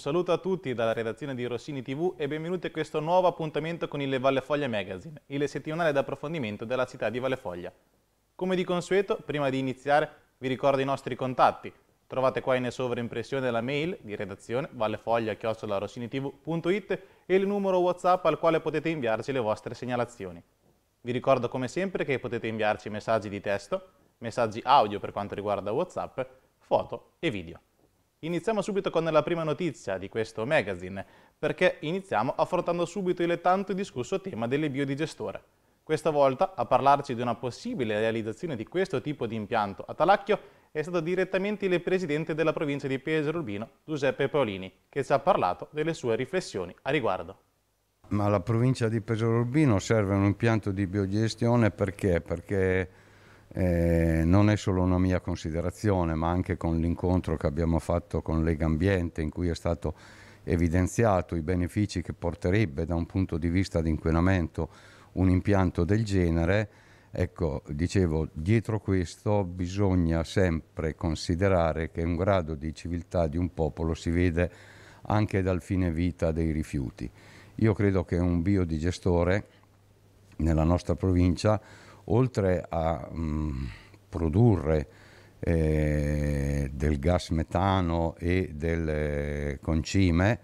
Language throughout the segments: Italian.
saluto a tutti dalla redazione di Rossini TV e benvenuti a questo nuovo appuntamento con il Vallefoglia Magazine, il settimanale d'approfondimento della città di Vallefoglia. Come di consueto, prima di iniziare vi ricordo i nostri contatti. Trovate qua in sovraimpressione la mail di redazione vallefoglia-rossinitv.it e il numero WhatsApp al quale potete inviarci le vostre segnalazioni. Vi ricordo come sempre che potete inviarci messaggi di testo, messaggi audio per quanto riguarda WhatsApp, foto e video. Iniziamo subito con la prima notizia di questo magazine, perché iniziamo affrontando subito il tanto discusso tema delle biodigestore. Questa volta a parlarci di una possibile realizzazione di questo tipo di impianto a Talacchio è stato direttamente il presidente della provincia di Pesaro Urbino, Giuseppe Paolini, che ci ha parlato delle sue riflessioni a riguardo. Ma alla provincia di Pesaro Urbino serve un impianto di biodigestione perché? Perché eh, non è solo una mia considerazione, ma anche con l'incontro che abbiamo fatto con Lega Ambiente, in cui è stato evidenziato i benefici che porterebbe da un punto di vista di inquinamento un impianto del genere. Ecco, dicevo, dietro questo bisogna sempre considerare che un grado di civiltà di un popolo si vede anche dal fine vita dei rifiuti. Io credo che un biodigestore nella nostra provincia oltre a mh, mm, produrre eh, del gas metano e del concime,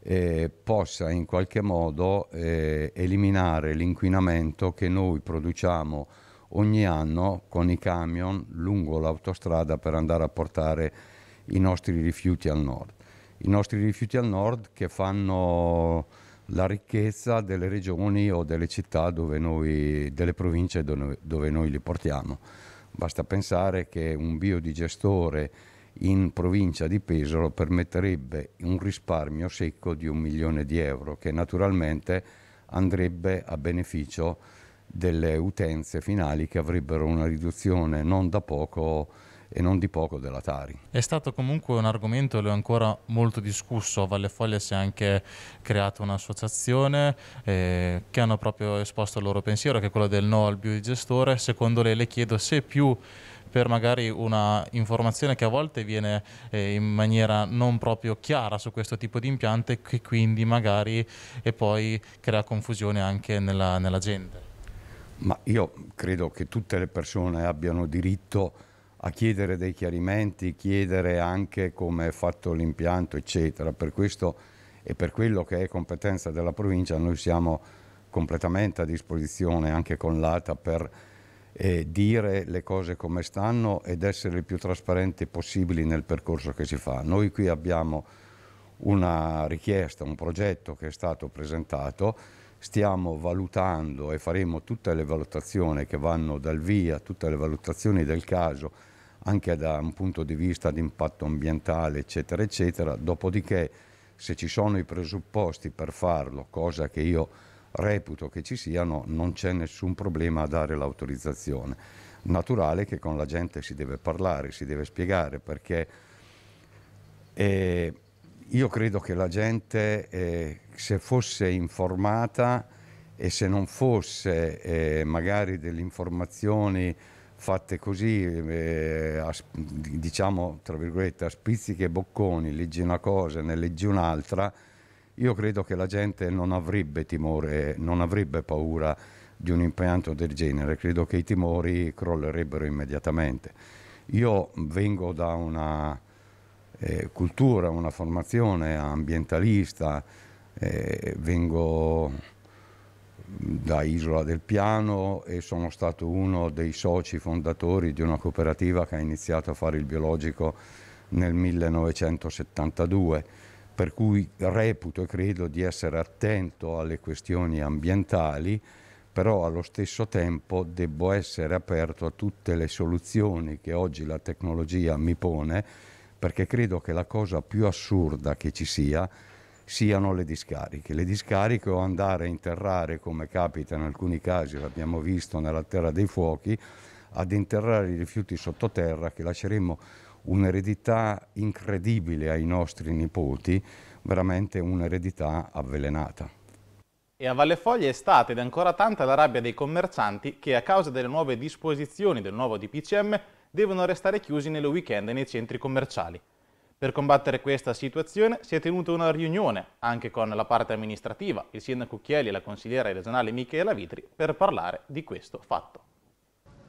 eh, possa in qualche modo eh, eliminare l'inquinamento che noi produciamo ogni anno con i camion lungo l'autostrada per andare a portare i nostri rifiuti al nord. I nostri rifiuti al nord che fanno la ricchezza delle regioni o delle città dove noi, delle province dove, dove noi li portiamo. Basta pensare che un biodigestore in provincia di Pesaro permetterebbe un risparmio secco di un milione di euro che naturalmente andrebbe a beneficio delle utenze finali che avrebbero una riduzione non da poco e non di poco della Tari. È stato comunque un argomento, lo è ancora molto discusso, a Valle Foglia si è anche creata un'associazione eh, che hanno proprio esposto il loro pensiero, che è quello del no al biodigestore. Secondo lei le chiedo se più per magari una informazione che a volte viene eh, in maniera non proprio chiara su questo tipo di impianto e che quindi magari e poi crea confusione anche nella, nella gente. Ma io credo che tutte le persone abbiano diritto a chiedere dei chiarimenti, chiedere anche come è fatto l'impianto, eccetera. Per questo e per quello che è competenza della provincia noi siamo completamente a disposizione anche con l'ATA per eh, dire le cose come stanno ed essere il più trasparenti possibili nel percorso che si fa. Noi qui abbiamo una richiesta, un progetto che è stato presentato, stiamo valutando e faremo tutte le valutazioni che vanno dal via, tutte le valutazioni del caso anche da un punto di vista di impatto ambientale, eccetera, eccetera. Dopodiché, se ci sono i presupposti per farlo, cosa che io reputo che ci siano, non c'è nessun problema a dare l'autorizzazione. Naturale che con la gente si deve parlare, si deve spiegare perché eh, io credo che la gente eh, se fosse informata e se non fosse eh, magari delle informazioni fatte così, eh, a, diciamo tra virgolette, a spizziche e bocconi, leggi una cosa, e ne leggi un'altra, io credo che la gente non avrebbe timore, non avrebbe paura di un impianto del genere, credo che i timori crollerebbero immediatamente. Io vengo da una eh, cultura, una formazione ambientalista, eh, vengo da Isola del Piano e sono stato uno dei soci fondatori di una cooperativa che ha iniziato a fare il biologico nel 1972, per cui reputo e credo di essere attento alle questioni ambientali, però allo stesso tempo debbo essere aperto a tutte le soluzioni che oggi la tecnologia mi pone, perché credo che la cosa più assurda che ci sia siano le discariche. Le discariche o andare a interrare, come capita in alcuni casi, l'abbiamo visto nella terra dei fuochi, ad interrare i rifiuti sottoterra che lasceremo un'eredità incredibile ai nostri nipoti, veramente un'eredità avvelenata. E a Valle Foglia è stata ed è ancora tanta la rabbia dei commercianti che a causa delle nuove disposizioni del nuovo DPCM devono restare chiusi nelle weekend nei centri commerciali. Per combattere questa situazione si è tenuta una riunione anche con la parte amministrativa, il sindaco Chieli e la consigliera regionale Michela Vitri per parlare di questo fatto.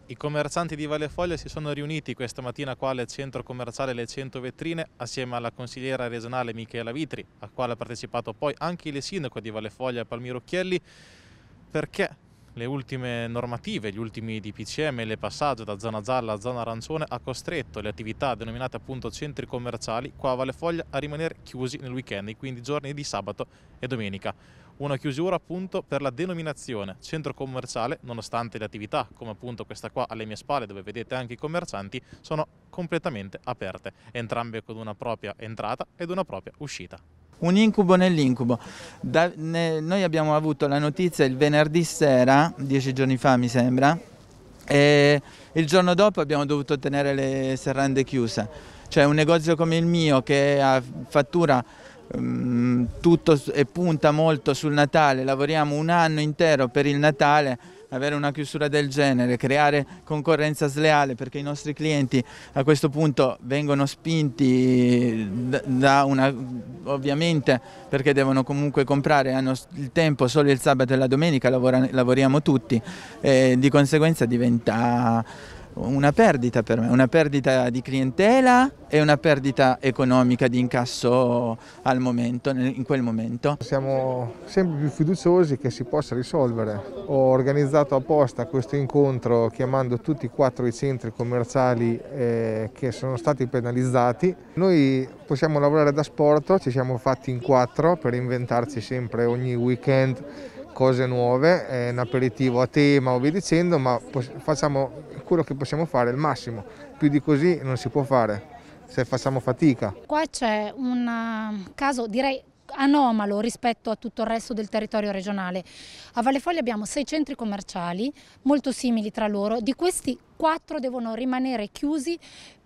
I commercianti di Valle Foglia si sono riuniti questa mattina qua al centro commerciale Le 100 Vetrine assieme alla consigliera regionale Michela Vitri, a quale ha partecipato poi anche il sindaco di Valle Foglia Palmiro Chielli, perché le ultime normative, gli ultimi DPCM e il passaggio da zona gialla a zona arancione ha costretto le attività denominate appunto centri commerciali qua a Vallefoglia a rimanere chiusi nel weekend, quindi giorni di sabato e domenica. Una chiusura appunto per la denominazione centro commerciale, nonostante le attività, come appunto questa qua alle mie spalle dove vedete anche i commercianti, sono completamente aperte, entrambe con una propria entrata ed una propria uscita un incubo nell'incubo. Ne, noi abbiamo avuto la notizia il venerdì sera, dieci giorni fa mi sembra, e il giorno dopo abbiamo dovuto tenere le serrande chiuse. Cioè un negozio come il mio che ha fattura um, tutto e punta molto sul Natale, lavoriamo un anno intero per il Natale, avere una chiusura del genere, creare concorrenza sleale perché i nostri clienti a questo punto vengono spinti da una, ovviamente perché devono comunque comprare, hanno il tempo solo il sabato e la domenica, lavora, lavoriamo tutti e di conseguenza diventa una perdita per me, una perdita di clientela e una perdita economica di incasso al momento, in quel momento. Siamo sempre più fiduciosi che si possa risolvere. Ho organizzato apposta questo incontro chiamando tutti e quattro i centri commerciali eh, che sono stati penalizzati. Noi possiamo lavorare da sport, ci siamo fatti in quattro per inventarci sempre ogni weekend cose nuove, eh, un aperitivo a tema o via dicendo, ma facciamo quello che possiamo fare il massimo, più di così non si può fare se facciamo fatica. Qua c'è un eh, caso direi anomalo rispetto a tutto il resto del territorio regionale. A Valle Foglia abbiamo sei centri commerciali molto simili tra loro, di questi quattro devono rimanere chiusi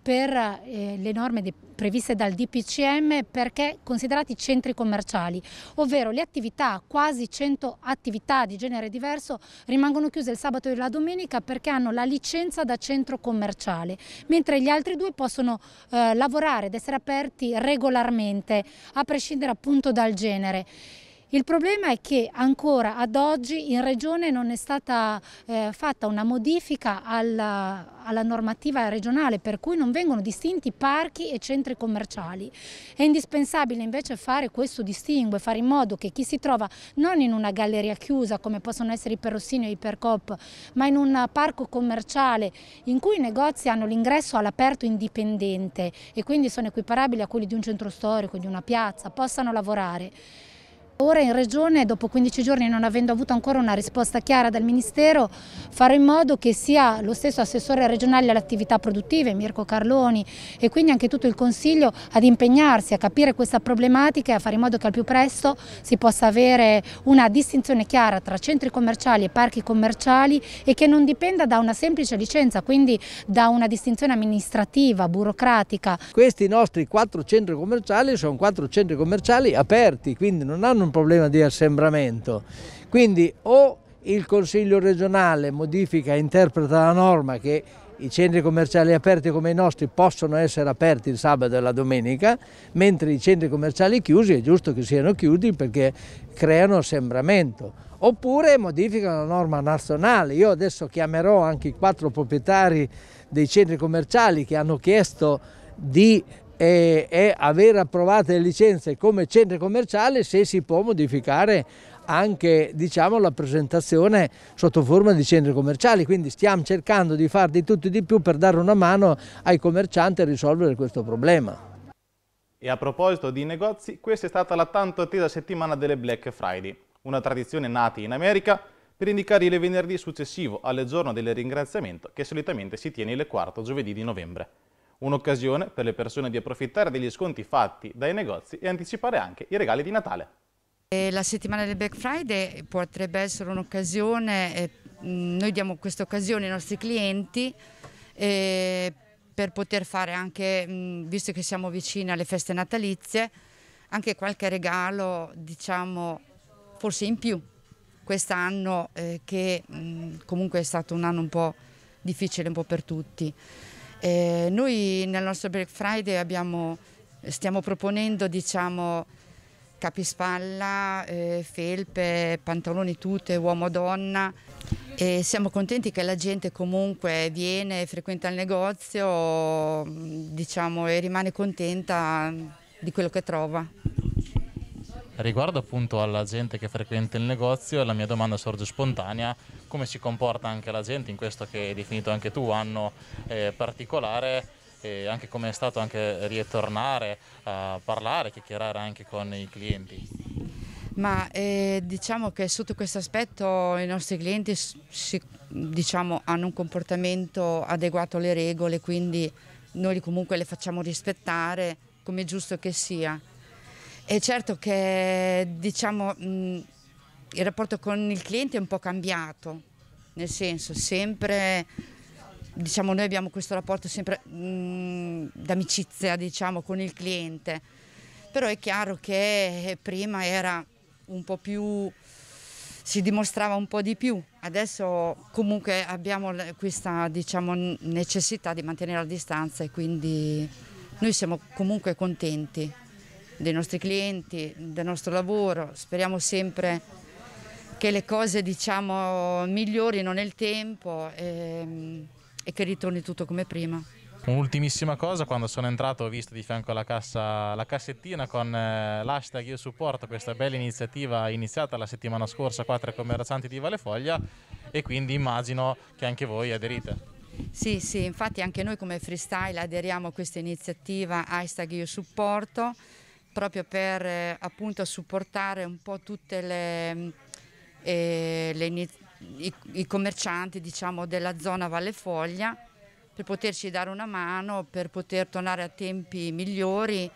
per eh, le norme previste dal DPCM perché considerati centri commerciali, ovvero le attività, quasi 100 attività di genere diverso, rimangono chiuse il sabato e la domenica perché hanno la licenza da centro commerciale, mentre gli altri due possono eh, lavorare ed essere aperti regolarmente, a prescindere appunto dal genere. Il problema è che ancora ad oggi in Regione non è stata eh, fatta una modifica alla, alla, normativa regionale per cui non vengono distinti parchi e centri commerciali. È indispensabile invece fare questo distinguo e fare in modo che chi si trova non in una galleria chiusa come possono essere i Perrossini o i Percop ma in un parco commerciale in cui i negozi hanno l'ingresso all'aperto indipendente e quindi sono equiparabili a quelli di un centro storico, di una piazza, possano lavorare. Ora in Regione, dopo 15 giorni non avendo avuto ancora una risposta chiara dal Ministero, farò in modo che sia lo stesso assessore regionale alle attività produttive, Mirko Carloni, e quindi anche tutto il Consiglio ad impegnarsi a capire questa problematica e a fare in modo che al più presto si possa avere una distinzione chiara tra centri commerciali e parchi commerciali e che non dipenda da una semplice licenza, quindi da una distinzione amministrativa, burocratica. Questi nostri quattro centri commerciali sono quattro centri commerciali aperti, quindi non hanno un problema di assembramento. Quindi o il Consiglio regionale modifica e interpreta la norma che i centri commerciali aperti come i nostri possono essere aperti il sabato e la domenica, mentre i centri commerciali chiusi è giusto che siano chiusi perché creano assembramento. Oppure modificano la norma nazionale. Io adesso chiamerò anche i quattro proprietari dei centri commerciali che hanno chiesto di e, e aver approvate le licenze come centro commerciale se si può modificare anche diciamo, la presentazione sotto forma di centri commerciali, quindi stiamo cercando di far di tutto e di più per dare una mano ai commercianti a risolvere questo problema. E a proposito di negozi, questa è stata la tanto attesa settimana delle Black Friday, una tradizione nata in America per indicare il venerdì successivo al giorno del ringraziamento che solitamente si tiene il quarto giovedì di novembre. Un'occasione per le persone di approfittare degli sconti fatti dai negozi e anticipare anche i regali di Natale. La settimana del Black Friday potrebbe essere un'occasione, eh, noi diamo questa occasione ai nostri clienti eh, per poter fare anche, visto che siamo vicini alle feste natalizie, anche qualche regalo, diciamo, forse in più quest'anno eh, che comunque è stato un anno un po' difficile un po' per tutti. Eh, noi nel nostro Black Friday abbiamo, stiamo proponendo diciamo, capispalla, eh, felpe, pantaloni tute, uomo-donna e siamo contenti che la gente comunque viene, frequenta il negozio diciamo, e rimane contenta di quello che trova. Riguardo appunto alla gente che frequenta il negozio, la mia domanda sorge spontanea, come si comporta anche la gente in questo che hai definito anche tu anno eh, particolare e anche come è stato anche ritornare a parlare, chiacchierare anche con i clienti? Ma eh, diciamo che sotto questo aspetto i nostri clienti si, diciamo, hanno un comportamento adeguato alle regole, quindi noi comunque le facciamo rispettare come è giusto che sia. È certo che diciamo, mh, il rapporto con il cliente è un po' cambiato, nel senso sempre diciamo, noi abbiamo questo rapporto sempre d'amicizia diciamo, con il cliente, però è chiaro che eh, prima era un po' più si dimostrava un po' di più. Adesso comunque abbiamo questa diciamo, necessità di mantenere la distanza e quindi noi siamo comunque contenti dei nostri clienti, del nostro lavoro. Speriamo sempre che le cose diciamo, migliorino nel tempo e, e che ritorni tutto come prima. Un'ultimissima cosa, quando sono entrato ho visto di fianco alla cassa la cassettina con eh, l'hashtag Io supporto questa bella iniziativa iniziata la settimana scorsa qua tra i commercianti di Valefoglia e quindi immagino che anche voi aderite. Sì, sì, infatti anche noi come freestyle aderiamo a questa iniziativa hashtag Io supporto proprio per eh, appunto supportare un po' tutte le, mm, eh, le i, i, commercianti diciamo, della zona Valle Foglia per poterci dare una mano, per poter tornare a tempi migliori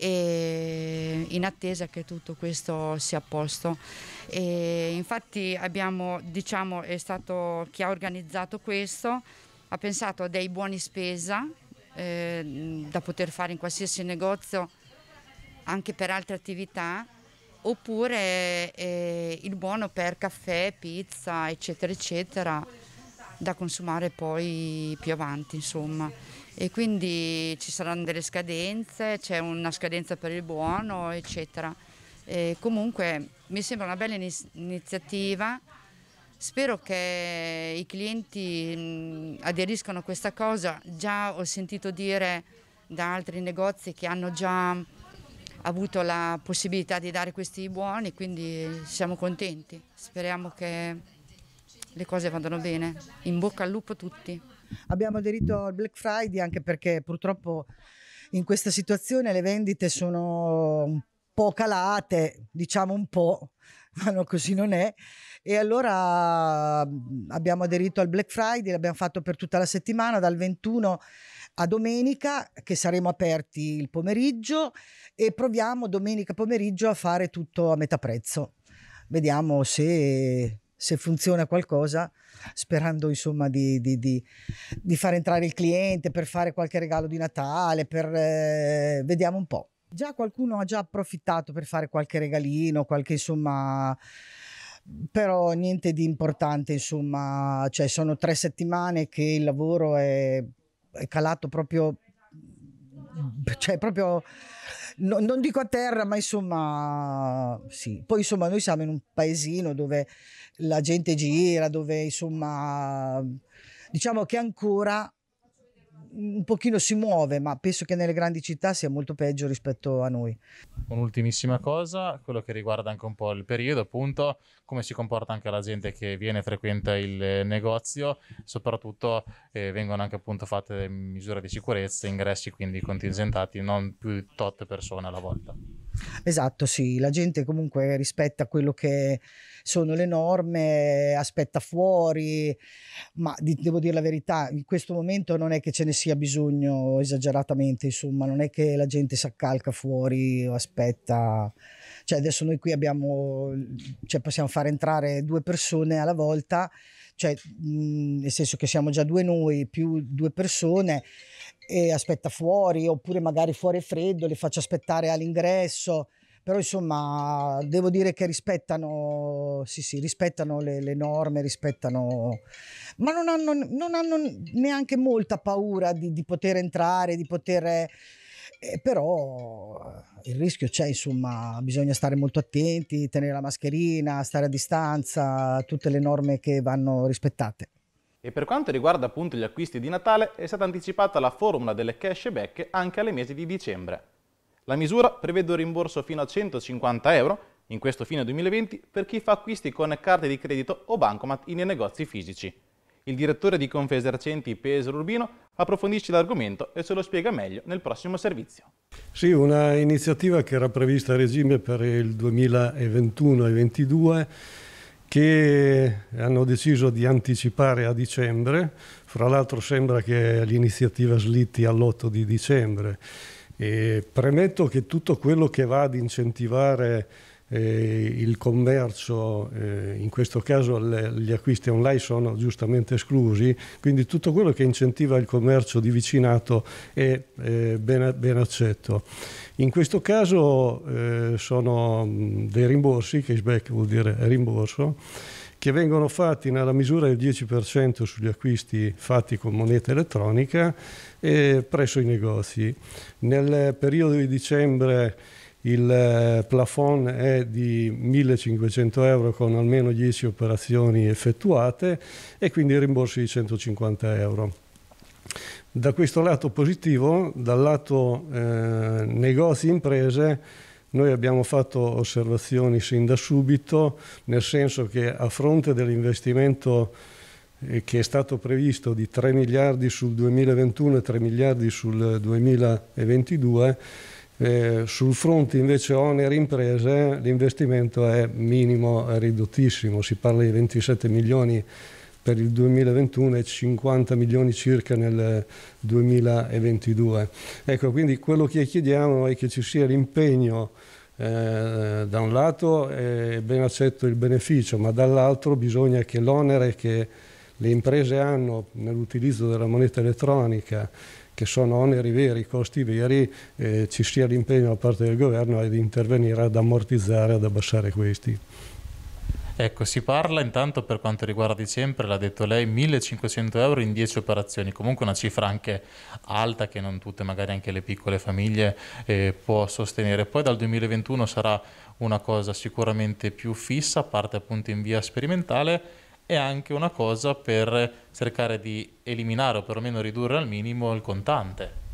e in attesa che tutto questo sia a posto. E infatti abbiamo, diciamo, è stato chi ha organizzato questo, ha pensato a dei buoni spesa eh, da poter fare in qualsiasi negozio anche per altre attività oppure eh, il buono per caffè, pizza eccetera eccetera da consumare poi più avanti insomma e quindi ci saranno delle scadenze, c'è una scadenza per il buono eccetera e comunque mi sembra una bella iniziativa Spero che i clienti aderiscano a questa cosa, già ho sentito dire da altri negozi che hanno già avuto la possibilità di dare questi buoni, quindi siamo contenti. Speriamo che le cose vadano bene. In bocca al lupo a tutti. Abbiamo aderito al Black Friday anche perché purtroppo in questa situazione le vendite sono un po' calate, diciamo un po'. ma no, così non è. E allora abbiamo aderito al Black Friday, l'abbiamo fatto per tutta la settimana, dal 21 a domenica, che saremo aperti il pomeriggio e proviamo domenica pomeriggio a fare tutto a metà prezzo. Vediamo se se funziona qualcosa, sperando insomma di, di, di, di, far entrare il cliente per fare qualche regalo di Natale, per, eh, vediamo un po'. Già qualcuno ha già approfittato per fare qualche regalino, qualche insomma però niente di importante, insomma, cioè sono tre settimane che il lavoro è, è calato proprio, cioè proprio, no, non dico a terra, ma insomma, sì. Poi insomma noi siamo in un paesino dove la gente gira, dove insomma, diciamo che ancora un pochino si muove, ma penso che nelle grandi città sia molto peggio rispetto a noi. Un'ultimissima cosa, quello che riguarda anche un po' il periodo, appunto, come si comporta anche la gente che viene, e frequenta il negozio, soprattutto eh, vengono anche appunto fatte misure di sicurezza, ingressi quindi contingentati, non più tot persone alla volta. Esatto, sì, la gente comunque rispetta quello che sono le norme, aspetta fuori, ma di, devo dire la verità, in questo momento non è che ce ne sia bisogno esageratamente, insomma, non è che la gente si accalca fuori o aspetta. Cioè adesso noi qui abbiamo, cioè possiamo far entrare due persone alla volta, cioè, mh, nel senso che siamo già due noi più due persone e aspetta fuori, oppure magari fuori è freddo, le faccio aspettare all'ingresso. Però insomma, devo dire che rispettano, sì, sì, rispettano le, le norme, rispettano, ma non hanno, non hanno neanche molta paura di, di poter entrare, di poter. Eh, però il rischio c'è, insomma, bisogna stare molto attenti, tenere la mascherina, stare a distanza, tutte le norme che vanno rispettate. E per quanto riguarda appunto gli acquisti di Natale, è stata anticipata la formula delle cashback anche alle mesi di dicembre. La misura prevede un rimborso fino a 150 euro, in questo fine 2020, per chi fa acquisti con carte di credito o bancomat in negozi fisici. Il direttore di Confesercenti Pesaro Urbino approfondisce l'argomento e ce lo spiega meglio nel prossimo servizio. Sì, una iniziativa che era prevista a regime per il 2021 e 2022 che hanno deciso di anticipare a dicembre, fra l'altro sembra che l'iniziativa slitti all'8 di dicembre. E premetto che tutto quello che va ad incentivare eh, il commercio, eh, in questo caso le, gli acquisti online sono giustamente esclusi, quindi tutto quello che incentiva il commercio di vicinato è eh, ben, ben, accetto. In questo caso eh, sono dei rimborsi, cashback vuol dire rimborso, che vengono fatti nella misura del 10% sugli acquisti fatti con moneta elettronica eh, presso i negozi. Nel periodo di dicembre il eh, plafond è di 1500 euro con almeno 10 operazioni effettuate e quindi il rimborso di 150 euro. Da questo lato positivo, dal lato eh, negozi-imprese, noi abbiamo fatto osservazioni sin da subito, nel senso che a fronte dell'investimento eh, che è stato previsto di 3 miliardi sul 2021 e 3 miliardi sul 2022, eh, sul fronte invece oneri imprese l'investimento è minimo, è ridottissimo, si parla di 27 milioni per il 2021 e 50 milioni circa nel 2022. Ecco, quindi quello che chiediamo è che ci sia l'impegno eh, da un lato è ben accetto il beneficio, ma dall'altro bisogna che l'onere che le imprese hanno nell'utilizzo della moneta elettronica che sono oneri veri, costi veri, eh, ci sia l'impegno da parte del governo ad intervenire, ad ammortizzare, ad abbassare questi. Ecco, si parla intanto per quanto riguarda sempre, l'ha detto lei, 1500 euro in 10 operazioni, comunque una cifra anche alta che non tutte, magari anche le piccole famiglie, eh, può sostenere. Poi dal 2021 sarà una cosa sicuramente più fissa, a parte appunto in via sperimentale è anche una cosa per cercare di eliminare o perlomeno ridurre al minimo il contante.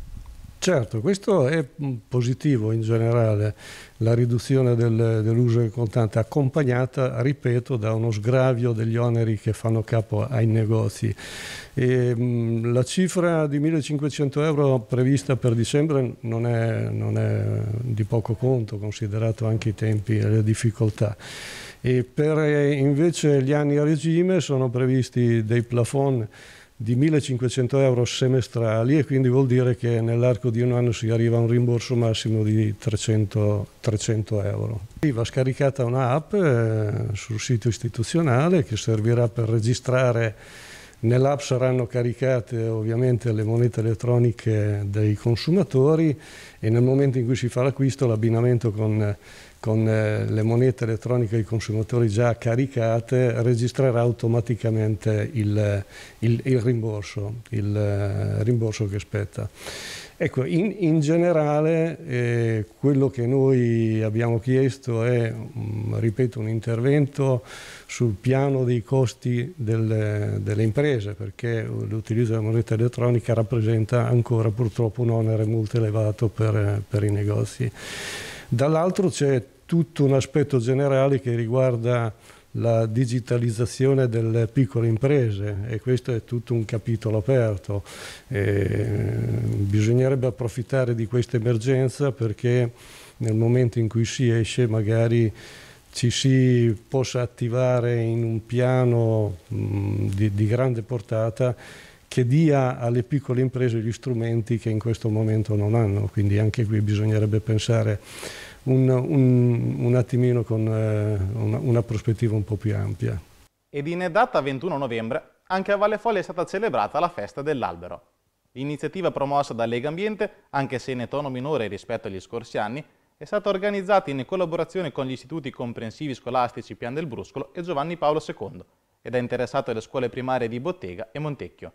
Certo, questo è mm, positivo in generale, la riduzione del, dell'uso del contante accompagnata, ripeto, da uno sgravio degli oneri che fanno capo ai negozi. E, mm, la cifra di 1500 euro prevista per dicembre non è, non è di poco conto, considerato anche i tempi e le difficoltà. E per eh, invece gli anni a regime sono previsti dei plafond di 1500 euro semestrali e quindi vuol dire che nell'arco di un anno si arriva a un rimborso massimo di 300, 300 euro. Va scaricata un'app eh, sul sito istituzionale che servirà per registrare Nell'app saranno caricate ovviamente le monete elettroniche dei consumatori e nel momento in cui si fa l'acquisto l'abbinamento con, con eh, le monete elettroniche ai consumatori già caricate, registrerà automaticamente il, il, il, rimborso, il eh, rimborso, che spetta. Ecco, in, in generale eh, quello che noi abbiamo chiesto è, mm, ripeto, un intervento sul piano dei costi delle, delle imprese, perché l'utilizzo della moneta elettronica rappresenta ancora purtroppo un onere molto elevato per, per i negozi. Dall'altro c'è tutto un aspetto generale che riguarda la digitalizzazione delle piccole imprese e questo è tutto un capitolo aperto. E eh, bisognerebbe approfittare di questa emergenza perché nel momento in cui si esce magari ci si possa attivare in un piano mh, di, di grande portata che dia alle piccole imprese gli strumenti che in questo momento non hanno, quindi anche qui bisognerebbe pensare un, un, un attimino con eh, una, una prospettiva un po' più ampia. Ed in data 21 novembre anche a Valle Folle è stata celebrata la festa dell'albero. L'iniziativa promossa da Lega Ambiente, anche se in tono minore rispetto agli scorsi anni, è stata organizzata in collaborazione con gli istituti comprensivi scolastici Pian del Bruscolo e Giovanni Paolo II ed ha interessato le scuole primarie di Bottega e Montecchio.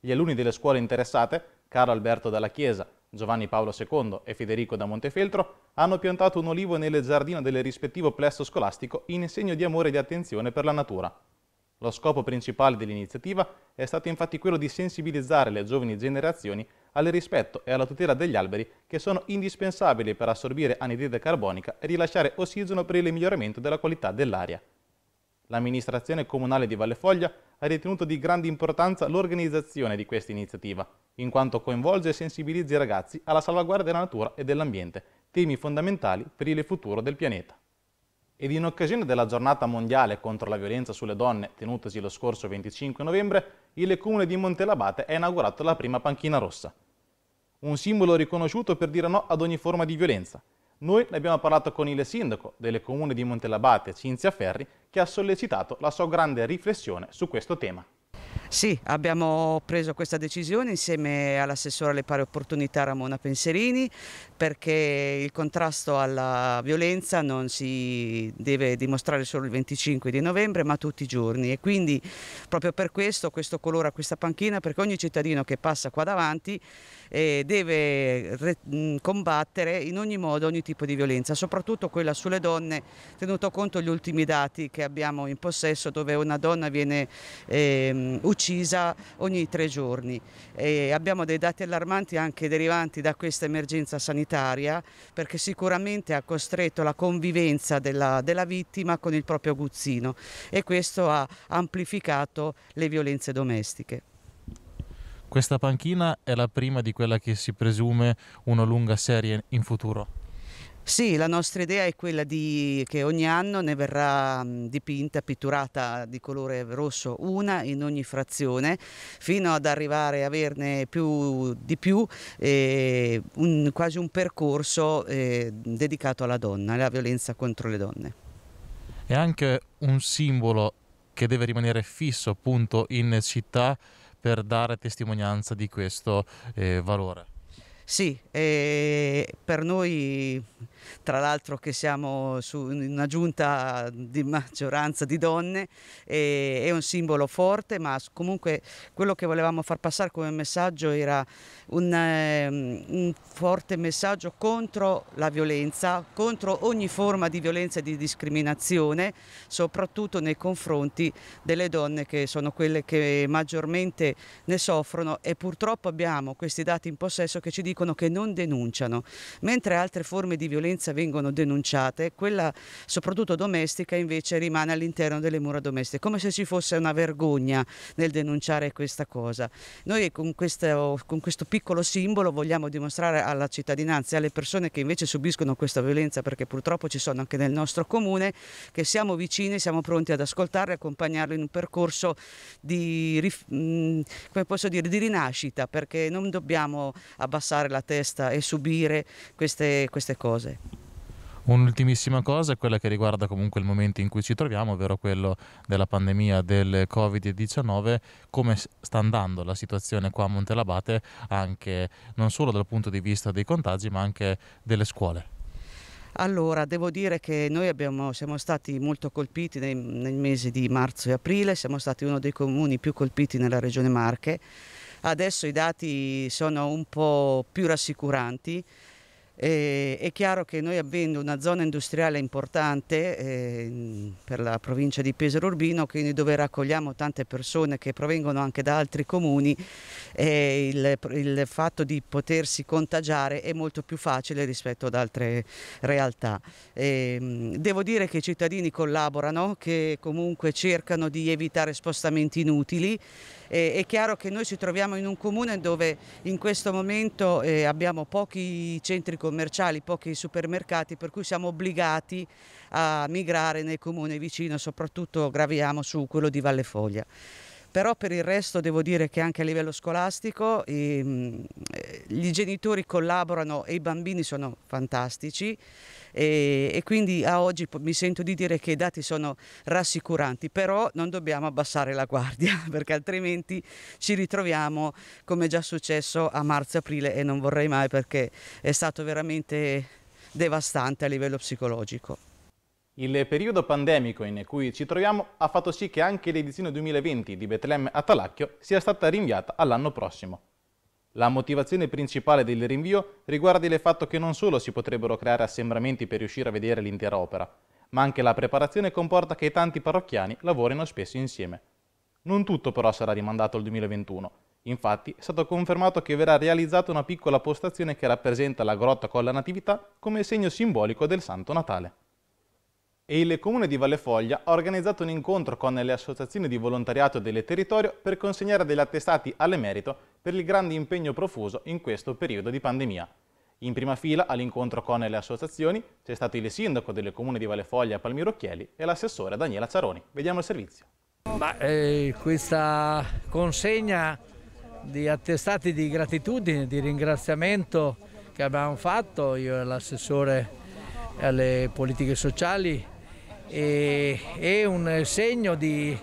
Gli alunni delle scuole interessate, caro Alberto Dalla Chiesa, Giovanni Paolo II e Federico da Montefeltro hanno piantato un olivo nel giardino del rispettivo plesso scolastico in segno di amore e di attenzione per la natura. Lo scopo principale dell'iniziativa è stato infatti quello di sensibilizzare le giovani generazioni al rispetto e alla tutela degli alberi che sono indispensabili per assorbire anidride carbonica e rilasciare ossigeno per il miglioramento della qualità dell'aria. L'amministrazione comunale di Vallefoglia ha ritenuto di grande importanza l'organizzazione di questa iniziativa, in quanto coinvolge e sensibilizza i ragazzi alla salvaguardia della natura e dell'ambiente, temi fondamentali per il futuro del pianeta. Ed in occasione della giornata mondiale contro la violenza sulle donne, tenutasi lo scorso 25 novembre, il comune di Montelabate ha inaugurato la prima panchina rossa. Un simbolo riconosciuto per dire no ad ogni forma di violenza, noi ne abbiamo parlato con il sindaco delle comune di Montelabate, Cinzia Ferri, che ha sollecitato la sua grande riflessione su questo tema. Sì, abbiamo preso questa decisione insieme all'assessore alle pari opportunità Ramona Penserini perché il contrasto alla violenza non si deve dimostrare solo il 25 di novembre ma tutti i giorni e quindi proprio per questo questo colore a questa panchina perché ogni cittadino che passa qua davanti eh, deve re, mm, combattere in ogni modo ogni tipo di violenza, soprattutto quella sulle donne, tenuto conto gli ultimi dati che abbiamo in possesso dove una donna viene eh, uccisa ogni tre giorni. E abbiamo dei dati allarmanti anche derivanti da questa emergenza sanitaria perché sicuramente ha costretto la convivenza della, della vittima con il proprio guzzino e questo ha amplificato le violenze domestiche. Questa panchina è la prima di quella che si presume una lunga serie in futuro? Sì, la nostra idea è quella di, che ogni anno ne verrà dipinta, pitturata di colore rosso una in ogni frazione, fino ad arrivare a averne più di più, eh, un, quasi un percorso eh, dedicato alla donna, alla violenza contro le donne. È anche un simbolo che deve rimanere fisso appunto in città per dare testimonianza di questo eh, valore. Sì, eh, per noi, tra l'altro che siamo su una giunta di maggioranza di donne, eh, è un simbolo forte, ma comunque quello che volevamo far passare come messaggio era un, ehm, un forte messaggio contro la violenza, contro ogni forma di violenza e di discriminazione, soprattutto nei confronti delle donne che sono quelle che maggiormente ne soffrono e purtroppo abbiamo questi dati in possesso che ci dicono dicono che non denunciano, mentre altre forme di violenza vengono denunciate, quella soprattutto domestica invece rimane all'interno delle mura domestiche, come se ci fosse una vergogna nel denunciare questa cosa. Noi con questo, con questo piccolo simbolo vogliamo dimostrare alla cittadinanza e alle persone che invece subiscono questa violenza, perché purtroppo ci sono anche nel nostro comune, che siamo vicini, siamo pronti ad ascoltarle e accompagnarli in un percorso di, mm, dire, di rinascita, perché non dobbiamo abbassare schiacciare la testa e subire queste, queste cose. Un'ultimissima cosa è quella che riguarda comunque il momento in cui ci troviamo, ovvero quello della pandemia del Covid-19, come sta andando la situazione qua a Montelabate, anche non solo dal punto di vista dei contagi, ma anche delle scuole. Allora, devo dire che noi abbiamo, siamo stati molto colpiti nei, nei mesi di marzo e aprile, siamo stati uno dei comuni più colpiti nella regione Marche Adesso i dati sono un po' più rassicuranti e, è chiaro che noi avendo una zona industriale importante eh, per la provincia di Pesaro Urbino, quindi dove raccogliamo tante persone che provengono anche da altri comuni, eh, il, il, fatto di potersi contagiare è molto più facile rispetto ad altre realtà. Eh, devo dire che i cittadini collaborano, che comunque cercano di evitare spostamenti inutili. è chiaro che noi ci troviamo in un comune dove in questo momento eh, abbiamo pochi centri comunitari commerciali, pochi supermercati, per cui siamo obbligati a migrare nel comune vicino, soprattutto graviamo su quello di Valle Foglia però per il resto devo dire che anche a livello scolastico i, ehm, eh, gli genitori collaborano e i bambini sono fantastici e, e quindi a oggi mi sento di dire che i dati sono rassicuranti, però non dobbiamo abbassare la guardia perché altrimenti ci ritroviamo come è già successo a marzo-aprile e non vorrei mai perché è stato veramente devastante a livello psicologico. Il periodo pandemico in cui ci troviamo ha fatto sì che anche l'edizione 2020 di Betlemme a Talacchio sia stata rinviata all'anno prossimo. La motivazione principale del rinvio riguarda il fatto che non solo si potrebbero creare assembramenti per riuscire a vedere l'intera opera, ma anche la preparazione comporta che tanti parrocchiani lavorino spesso insieme. Non tutto però sarà rimandato al 2021. Infatti è stato confermato che verrà realizzata una piccola postazione che rappresenta la grotta con la Natività come segno simbolico del Santo Natale e il Comune di Vallefoglia ha organizzato un incontro con le associazioni di volontariato del territorio per consegnare degli attestati all'emerito per il grande impegno profuso in questo periodo di pandemia. In prima fila all'incontro con le associazioni c'è stato il sindaco del Comune di Vallefoglia Palmiro Chieli e l'assessore Daniela Ciaroni. Vediamo il servizio. Ma, eh, questa consegna di attestati di gratitudine, di ringraziamento che abbiamo fatto io e l'assessore alle politiche sociali e, è un segno di,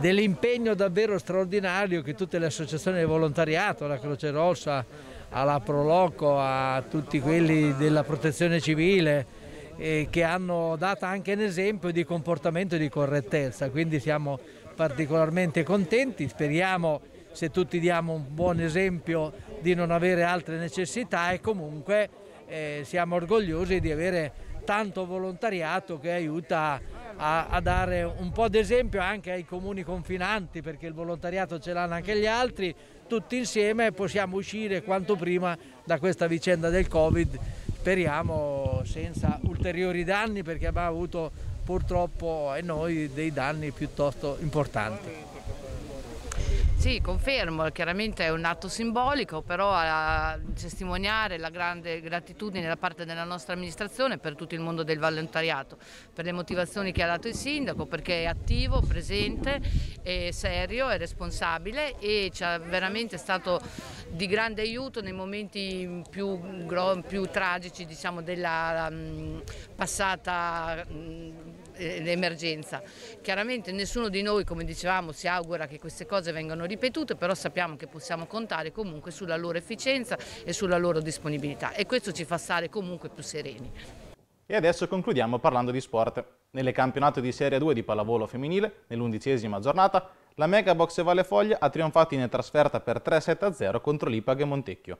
dell'impegno davvero straordinario che tutte le associazioni di volontariato, la Croce Rossa, alla Proloco, a tutti quelli della protezione civile eh, che hanno dato anche un esempio di comportamento e di correttezza, quindi siamo particolarmente contenti, speriamo se tutti diamo un buon esempio di non avere altre necessità e comunque eh, siamo orgogliosi di avere tanto volontariato che aiuta a, a dare un po' d'esempio anche ai comuni confinanti perché il volontariato ce l'hanno anche gli altri, tutti insieme possiamo uscire quanto prima da questa vicenda del Covid, speriamo senza ulteriori danni perché abbiamo avuto purtroppo e noi dei danni piuttosto importanti. Sì, confermo, chiaramente è un atto simbolico, però a testimoniare la grande gratitudine da parte della nostra amministrazione per tutto il mondo del volontariato, per le motivazioni che ha dato il sindaco, perché è attivo, presente, è serio, è responsabile e ci ha veramente stato di grande aiuto nei momenti più, più tragici diciamo, della um, passata um, eh, l'emergenza. Chiaramente nessuno di noi, come dicevamo, si augura che queste cose vengano ripetute, però sappiamo che possiamo contare comunque sulla loro efficienza e sulla loro disponibilità e questo ci fa stare comunque più sereni. E adesso concludiamo parlando di sport. Nelle campionate di Serie 2 di pallavolo femminile, nell'undicesima giornata, la Mega Box Valle Foglia ha trionfato in trasferta per 3-7-0 contro l'Ipag e Montecchio.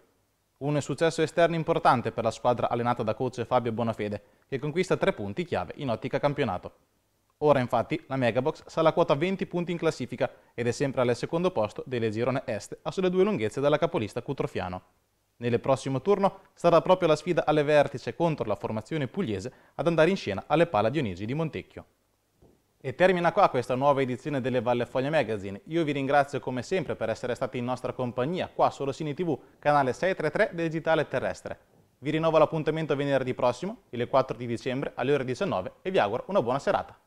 Un successo esterno importante per la squadra allenata da coach Fabio Bonafede, che conquista tre punti chiave in ottica campionato. Ora infatti la Megabox sale a quota 20 punti in classifica ed è sempre al secondo posto delle girone est a sole due lunghezze dalla capolista Cutrofiano. Nel prossimo turno sarà proprio la sfida alle vertice contro la formazione pugliese ad andare in scena alle pala Dionisi di Montecchio. E termina qua questa nuova edizione delle Valle Vallefogne Magazine. Io vi ringrazio come sempre per essere stati in nostra compagnia qua su Rossini TV, canale 633 del Digitale Terrestre. Vi rinnovo l'appuntamento venerdì prossimo, il 4 di dicembre alle ore 19 e vi auguro una buona serata.